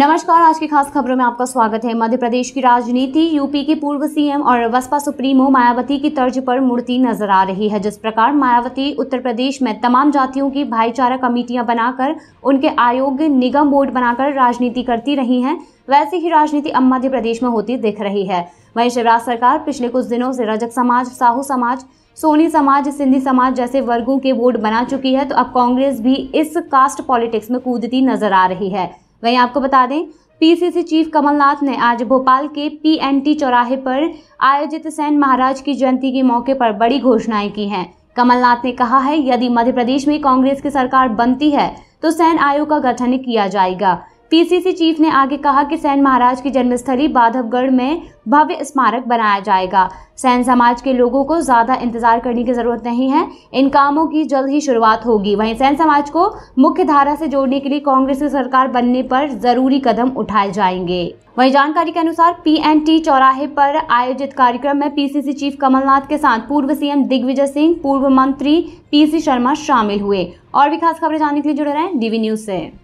नमस्कार आज की खास खबरों में आपका स्वागत है मध्य प्रदेश की राजनीति यूपी की पूर्व सीएम और बसपा सुप्रीमो मायावती की तर्ज पर मुड़ती नजर आ रही है जिस प्रकार मायावती उत्तर प्रदेश में तमाम जातियों की भाईचारा कमेटियां बनाकर उनके आयोग निगम बोर्ड बनाकर राजनीति करती रही हैं वैसे ही राजनीति अब मध्य प्रदेश में होती दिख रही है वहीं शिवराज सरकार पिछले कुछ दिनों से रजक समाज साहू समाज सोनी समाज सिंधी समाज जैसे वर्गों के बोर्ड बना चुकी है तो अब कांग्रेस भी इस कास्ट पॉलिटिक्स में कूदती नजर आ रही है वहीं आपको बता दें पीसीसी चीफ कमलनाथ ने आज भोपाल के पीएनटी चौराहे पर आयोजित सैन महाराज की जयंती के मौके पर बड़ी घोषणाएं की हैं कमलनाथ ने कहा है यदि मध्य प्रदेश में कांग्रेस की सरकार बनती है तो सैन आयोग का गठन किया जाएगा पीसीसी चीफ ने आगे कहा कि सैन महाराज की जन्मस्थली बाधवगढ़ में भव्य स्मारक बनाया जाएगा सैन समाज के लोगों को ज़्यादा इंतजार करने की ज़रूरत नहीं है इन कामों की जल्द ही शुरुआत होगी वहीं सैन समाज को मुख्य धारा से जोड़ने के लिए कांग्रेस की सरकार बनने पर ज़रूरी कदम उठाए जाएंगे वहीं जानकारी के अनुसार पीएनटी चौराहे पर आयोजित कार्यक्रम में पीसीसी चीफ कमलनाथ के साथ पूर्व सीएम दिग्विजय सिंह पूर्व मंत्री पीसी शर्मा शामिल हुए और भी खास खबरें जानने के लिए जुड़े रहे डीवी न्यूज से